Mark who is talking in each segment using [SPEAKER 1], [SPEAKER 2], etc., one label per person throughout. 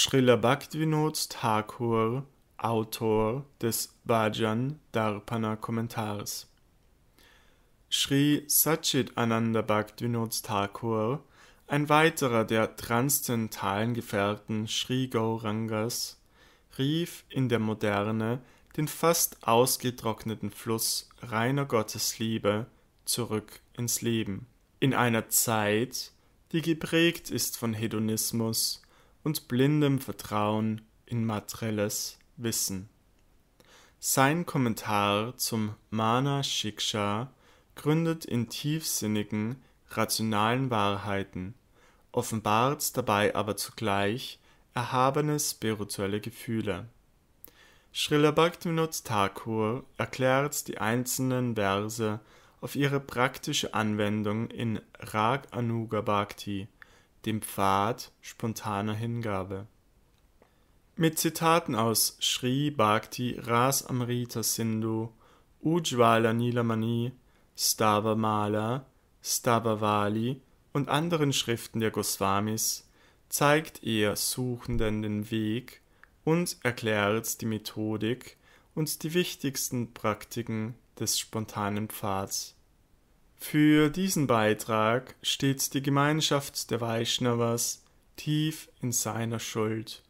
[SPEAKER 1] Srila Bhaktivinods Thakur, Autor des Bhajan Dharpana Kommentars. Sri Ananda Bhaktivinods Thakur, ein weiterer der transzendentalen Gefährten Sri Gaurangas, rief in der Moderne den fast ausgetrockneten Fluss reiner Gottesliebe zurück ins Leben. In einer Zeit, die geprägt ist von Hedonismus, und blindem Vertrauen in materielles Wissen. Sein Kommentar zum Mana Shiksha gründet in tiefsinnigen, rationalen Wahrheiten, offenbart dabei aber zugleich erhabene spirituelle Gefühle. Srila Bhaktivinoda Thakur erklärt die einzelnen Verse auf ihre praktische Anwendung in Rag Anuga Bhakti dem Pfad spontaner Hingabe. Mit Zitaten aus Sri Bhakti Ras Amrita Sindhu, Ujwala Nilamani, Stavamala, Stavavali und anderen Schriften der Goswamis zeigt er Suchenden den Weg und erklärt die Methodik und die wichtigsten Praktiken des spontanen Pfads für diesen Beitrag steht die Gemeinschaft der Vaishnavas tief in seiner Schuld.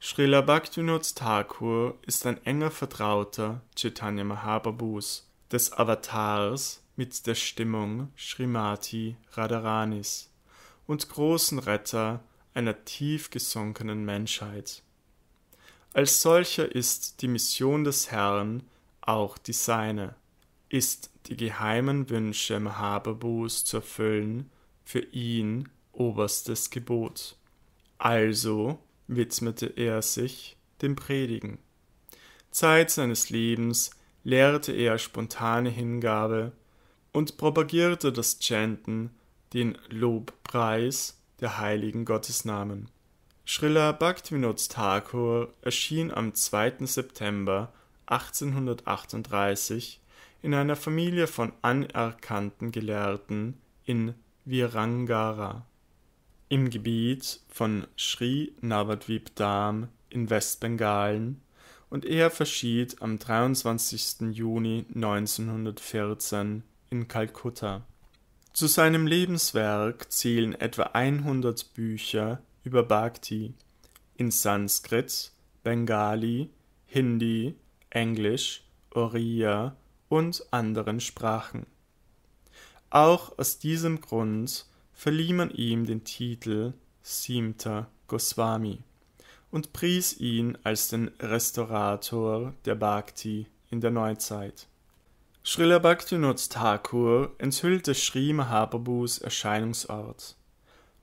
[SPEAKER 1] Srila Bhaktivinoda Thakur ist ein enger Vertrauter Chaitanya Mahaprabhus, des Avatars mit der Stimmung Srimati Radharanis und großen Retter einer tief gesunkenen Menschheit. Als solcher ist die Mission des Herrn auch die seine ist, die geheimen Wünsche Mahabhabus zu erfüllen, für ihn oberstes Gebot. Also widmete er sich dem Predigen. Zeit seines Lebens lehrte er spontane Hingabe und propagierte das Chanten, den Lobpreis der heiligen Gottesnamen. Srila Bhaktivinoda Thakur erschien am 2. September 1838 in einer Familie von anerkannten Gelehrten in Virangara im Gebiet von Sri Navadvip Dam in Westbengalen und er verschied am 23. Juni 1914 in Kalkutta. Zu seinem Lebenswerk zählen etwa 100 Bücher über Bhakti in Sanskrit, Bengali, Hindi, Englisch, Oriya und anderen Sprachen. Auch aus diesem Grund verlieh man ihm den Titel Simta Goswami und pries ihn als den Restaurator der Bhakti in der Neuzeit. Srila Bhaktivinoda Thakur enthüllte Sri Mahaprabhus Erscheinungsort.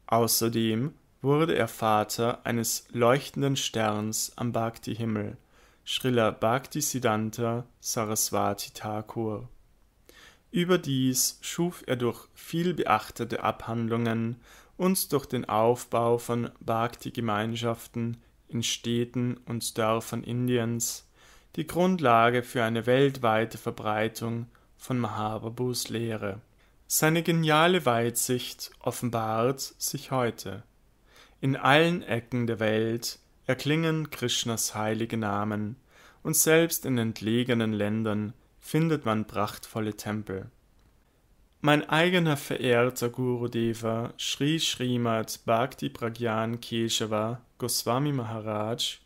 [SPEAKER 1] Außerdem wurde er Vater eines leuchtenden Sterns am Bhakti-Himmel – Srila Siddhanta Saraswati Thakur. Überdies schuf er durch vielbeachtete Abhandlungen und durch den Aufbau von Bhakti-Gemeinschaften in Städten und Dörfern Indiens die Grundlage für eine weltweite Verbreitung von Mahaprabhus Lehre. Seine geniale Weitsicht offenbart sich heute. In allen Ecken der Welt erklingen Krishnas heilige Namen, und selbst in entlegenen Ländern findet man prachtvolle Tempel. Mein eigener verehrter Gurudeva Sri Srimad Bhakti Pragyan Keshava Goswami Maharaj,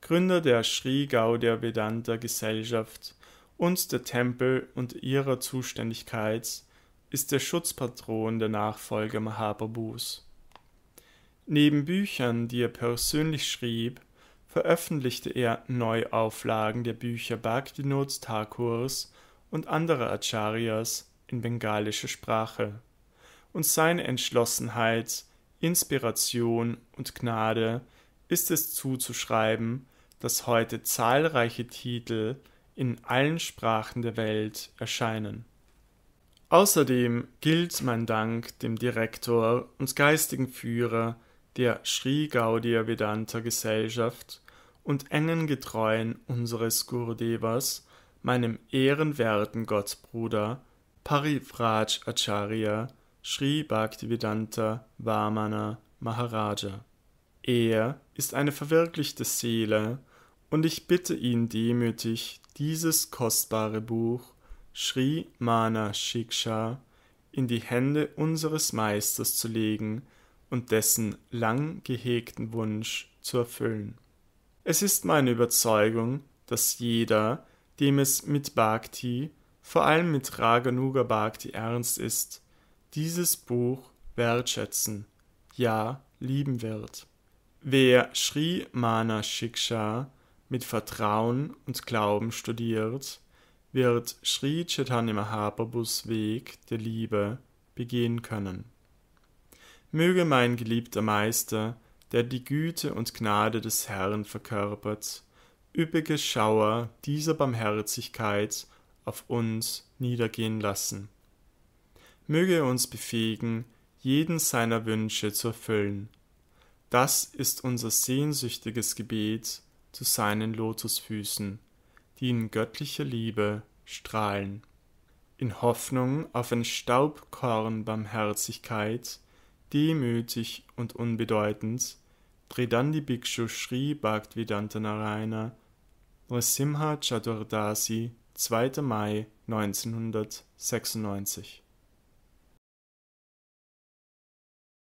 [SPEAKER 1] Gründer der Sri Gaudiya Vedanta Gesellschaft und der Tempel und ihrer Zuständigkeit, ist der Schutzpatron der Nachfolger Mahaprabhus. Neben Büchern, die er persönlich schrieb, veröffentlichte er Neuauflagen der Bücher Bhaktivinods Thakurs und anderer Acharyas in bengalischer Sprache. Und seine Entschlossenheit, Inspiration und Gnade ist es zuzuschreiben, dass heute zahlreiche Titel in allen Sprachen der Welt erscheinen. Außerdem gilt mein Dank dem Direktor und geistigen Führer der Sri Gaudiya Vedanta Gesellschaft und engen Getreuen unseres Gurudevas, meinem ehrenwerten Gottbruder Parivraj Acharya Sri Bhaktivedanta Vamana Maharaja. Er ist eine verwirklichte Seele und ich bitte ihn demütig, dieses kostbare Buch Sri Mana Shiksha in die Hände unseres Meisters zu legen, und dessen lang gehegten Wunsch zu erfüllen. Es ist meine Überzeugung, dass jeder, dem es mit Bhakti, vor allem mit Raganuga Bhakti ernst ist, dieses Buch wertschätzen, ja lieben wird. Wer Sri Mana Shiksha mit Vertrauen und Glauben studiert, wird Sri Chaitanya Mahaprabhus Weg der Liebe begehen können möge mein geliebter Meister, der die Güte und Gnade des Herrn verkörpert, üppige Schauer dieser Barmherzigkeit auf uns niedergehen lassen. Möge er uns befähigen, jeden seiner Wünsche zu erfüllen. Das ist unser sehnsüchtiges Gebet zu seinen Lotusfüßen, die in göttlicher Liebe strahlen. In Hoffnung auf ein Staubkorn Barmherzigkeit demütig und unbedeutend, Tridandi Bhikshu Sri Bhaktivedanta Narayana, Rasimha Chaturdasi, 2. Mai 1996